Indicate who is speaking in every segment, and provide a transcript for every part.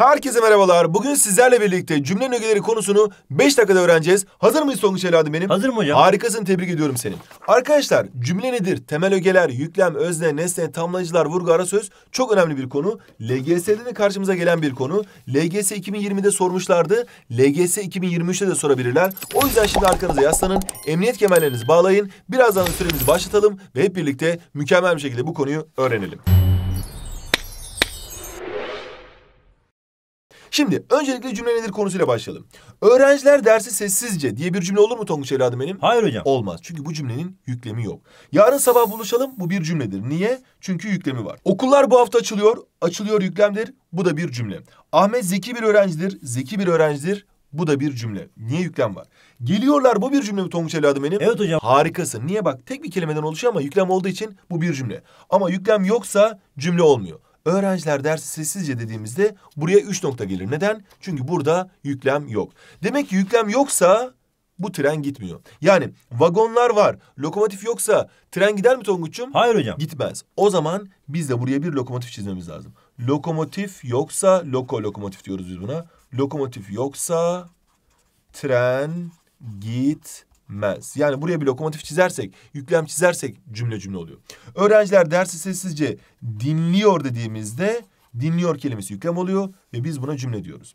Speaker 1: Herkese merhabalar. Bugün sizlerle birlikte cümle nögeleri konusunu 5 dakikada öğreneceğiz. Hazır mıyız Tonguç evladım benim? Hazırım hocam. Harikasın tebrik ediyorum seni. Arkadaşlar cümle nedir? Temel ögeler, yüklem, özne, nesne, tamlayıcılar, vurgu, ara söz çok önemli bir konu. LGS'de de karşımıza gelen bir konu. LGS 2020'de sormuşlardı. LGS 2023'te de sorabilirler. O yüzden şimdi arkanıza yaslanın. Emniyet kemerlerinizi bağlayın. Birazdan süremizi başlatalım ve hep birlikte mükemmel bir şekilde bu konuyu öğrenelim. Şimdi öncelikle cümle nedir konusuyla başlayalım. Öğrenciler dersi sessizce diye bir cümle olur mu Tonguç evladım benim? Hayır hocam. Olmaz. Çünkü bu cümlenin yüklemi yok. Yarın sabah buluşalım bu bir cümledir. Niye? Çünkü yüklemi var. Okullar bu hafta açılıyor. Açılıyor yüklemdir. Bu da bir cümle. Ahmet zeki bir öğrencidir. Zeki bir öğrencidir. Bu da bir cümle. Niye yüklem var? Geliyorlar bu bir cümle mi Tonguç evladım benim? Evet hocam. Harikasın. Niye bak tek bir kelimeden oluşuyor ama yüklem olduğu için bu bir cümle. Ama yüklem yoksa cümle olmuyor. Öğrenciler dersi sessizce dediğimizde buraya üç nokta gelir. Neden? Çünkü burada yüklem yok. Demek ki yüklem yoksa bu tren gitmiyor. Yani vagonlar var, lokomotif yoksa tren gider mi Tonguç'um? Hayır hocam. Gitmez. O zaman biz de buraya bir lokomotif çizmemiz lazım. Lokomotif yoksa loko lokomotif diyoruz biz buna. Lokomotif yoksa tren git gerekmez. Yani buraya bir lokomotif çizersek, yüklem çizersek cümle cümle oluyor. Öğrenciler dersi sessizce dinliyor dediğimizde dinliyor kelimesi yüklem oluyor ve biz buna cümle diyoruz.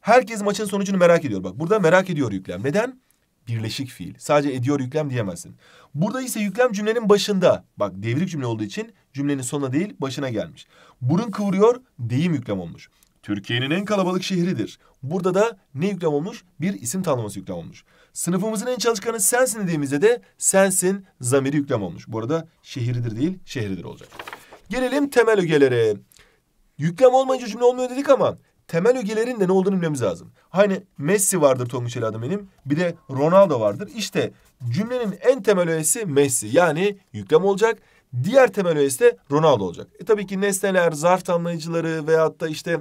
Speaker 1: Herkes maçın sonucunu merak ediyor. Bak burada merak ediyor yüklem. Neden? Birleşik fiil. Sadece ediyor yüklem diyemezsin. Burada ise yüklem cümlenin başında. Bak devrik cümle olduğu için cümlenin sonuna değil başına gelmiş. Burun kıvırıyor deyim yüklem olmuş. Türkiye'nin en kalabalık şehridir. Burada da ne yüklem olmuş? Bir isim tanımlaması yüklem olmuş. Sınıfımızın en çalışkanı sensin dediğimizde de sensin zamiri yüklem olmuş. Bu arada şehridir değil şehridir olacak. Gelelim temel ögelere. Yüklem olmayınca cümle olmuyor dedik ama temel ögelerin de ne olduğunu bilmemiz lazım. Hani Messi vardır Tonguç adım benim. Bir de Ronaldo vardır. İşte cümlenin en temel öğesi Messi. Yani yüklem olacak. Diğer temel öğesi de Ronaldo olacak. E tabii ki nesneler, zarf tanımlayıcıları veyahut da işte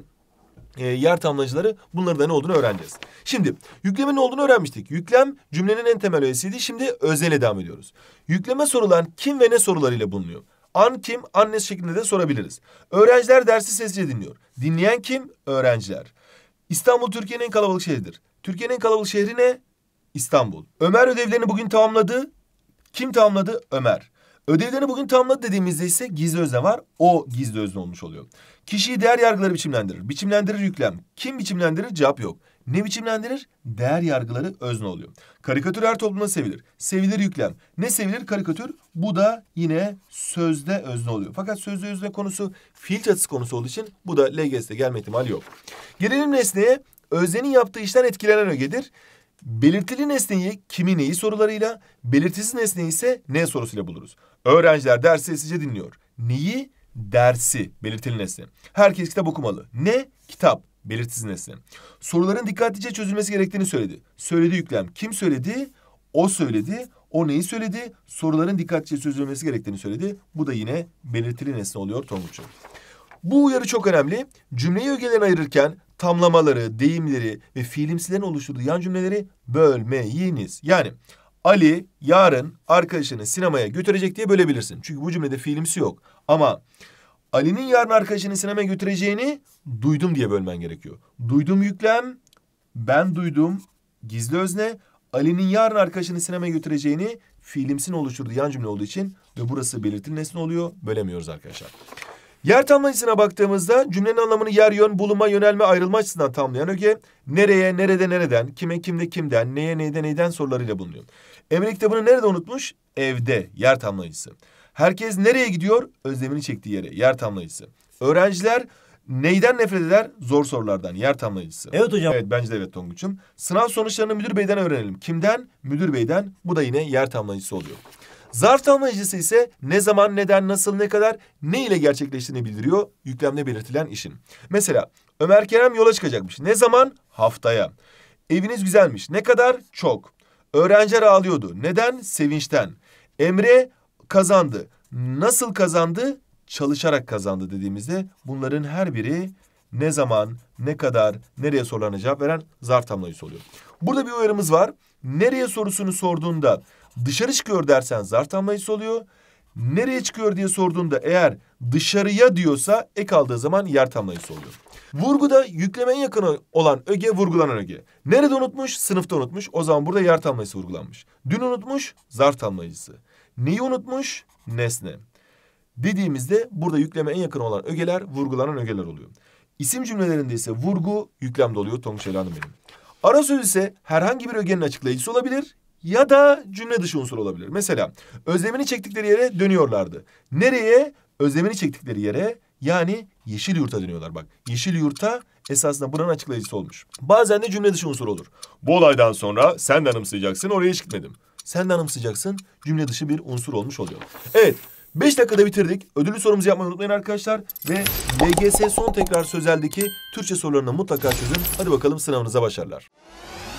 Speaker 1: e, yer tamlacıları bunları da ne olduğunu öğreneceğiz. Şimdi ne olduğunu öğrenmiştik. Yüklem cümlenin en temel öğesiydi. Şimdi özele devam ediyoruz. Yükleme sorulan kim ve ne sorularıyla bulunuyor? An kim, annes şeklinde de sorabiliriz. Öğrenciler dersi sessizce dinliyor. Dinleyen kim? Öğrenciler. İstanbul Türkiye'nin en kalabalık şehridir. Türkiye'nin en kalabalık şehri ne? İstanbul. Ömer ödevlerini bugün tamamladı. Kim tamamladı? Ömer. Ödevlerini bugün tamamladı dediğimizde ise gizli özne var. O gizli özne olmuş oluyor. Kişiyi değer yargıları biçimlendirir. Biçimlendirir yüklem. Kim biçimlendirir? Cevap yok. Ne biçimlendirir? Değer yargıları özne oluyor. Karikatür her toplumda sevilir. Sevilir yüklem. Ne sevilir? Karikatür. Bu da yine sözde özne oluyor. Fakat sözde özne konusu fiil çatısı konusu olduğu için bu da LGS'de gelme ihtimali yok. Gelelim nesneye. Öznenin yaptığı işten etkilenen ögedir. Belirtili nesneyi kimi neyi sorularıyla, belirtisiz nesneyi ise ne sorusuyla buluruz. Öğrenciler dersi sessizce dinliyor. Neyi? Dersi, belirtili nesne. Herkes kitap okumalı. Ne? Kitap, belirtisiz nesne. Soruların dikkatlice çözülmesi gerektiğini söyledi. Söyledi yüklem. Kim söyledi? O söyledi. O neyi söyledi? Soruların dikkatlice çözülmesi gerektiğini söyledi. Bu da yine belirtili nesne oluyor Tonguç'un. Bu uyarı çok önemli. Cümleyi ögelerine ayırırken tamlamaları, deyimleri ve fiilimsilerin oluşturduğu yan cümleleri bölmeyiniz. Yani Ali yarın arkadaşını sinemaya götürecek diye bölebilirsin. Çünkü bu cümlede fiilimsi yok. Ama Ali'nin yarın arkadaşını sinemaya götüreceğini duydum diye bölmen gerekiyor. Duydum yüklem, ben duydum, gizli özne. Ali'nin yarın arkadaşını sinemaya götüreceğini fiilimsin oluşturduğu yan cümle olduğu için ve burası belirtili nesne oluyor. Bölemiyoruz arkadaşlar. Yer tamlayısına baktığımızda cümlenin anlamını yer, yön, bulunma, yönelme, ayrılma açısından tamlayan öge nereye, nerede, nereden, kime, kimde, kimden, neye, neyden neyden sorularıyla bulunuyor. Emre kitabını nerede unutmuş? Evde, yer tamlayısı. Herkes nereye gidiyor? Özlemini çektiği yere, yer tamlayısı. Öğrenciler neyden nefret eder? Zor sorulardan, yer tamlayıcısı. Evet hocam. Evet bence de evet Tonguç'um. Sınav sonuçlarını müdür beyden öğrenelim. Kimden? Müdür beyden. Bu da yine yer tamlayıcısı oluyor. Zarf tamlayıcısı ise ne zaman, neden, nasıl, ne kadar, ne ile gerçekleştiğini bildiriyor yüklemde belirtilen işin. Mesela Ömer Kerem yola çıkacakmış. Ne zaman? Haftaya. Eviniz güzelmiş. Ne kadar? Çok. Öğrenciler ağlıyordu. Neden? Sevinçten. Emre kazandı. Nasıl kazandı? Çalışarak kazandı dediğimizde bunların her biri ne zaman, ne kadar, nereye sorularına cevap veren zarf tamlayıcısı oluyor. Burada bir uyarımız var. Nereye sorusunu sorduğunda dışarı çıkıyor dersen zarf tamlayısı oluyor. Nereye çıkıyor diye sorduğunda eğer dışarıya diyorsa ek aldığı zaman yer tamlayısı oluyor. Vurguda yükleme yakın olan öge vurgulanan öge. Nerede unutmuş? Sınıfta unutmuş. O zaman burada yer tamlayısı vurgulanmış. Dün unutmuş zarf tamlayısı. Neyi unutmuş? Nesne. Dediğimizde burada yükleme en yakın olan ögeler vurgulanan ögeler oluyor. İsim cümlelerinde ise vurgu yüklemde oluyor. Tonguç Elan'ım benim. Ara söz ise herhangi bir ögenin açıklayıcısı olabilir ya da cümle dışı unsur olabilir. Mesela özlemini çektikleri yere dönüyorlardı. Nereye? Özlemini çektikleri yere yani yeşil yurta dönüyorlar bak. Yeşil yurta esasında buranın açıklayıcısı olmuş. Bazen de cümle dışı unsur olur. Bu olaydan sonra sen de anımsayacaksın oraya hiç gitmedim. Sen de anımsayacaksın cümle dışı bir unsur olmuş oluyor. Evet Beş dakikada bitirdik. Ödüllü sorumuzu yapmayı unutmayın arkadaşlar. Ve LGS son tekrar sözeldeki Türkçe sorularını mutlaka çözün. Hadi bakalım sınavınıza başarılar.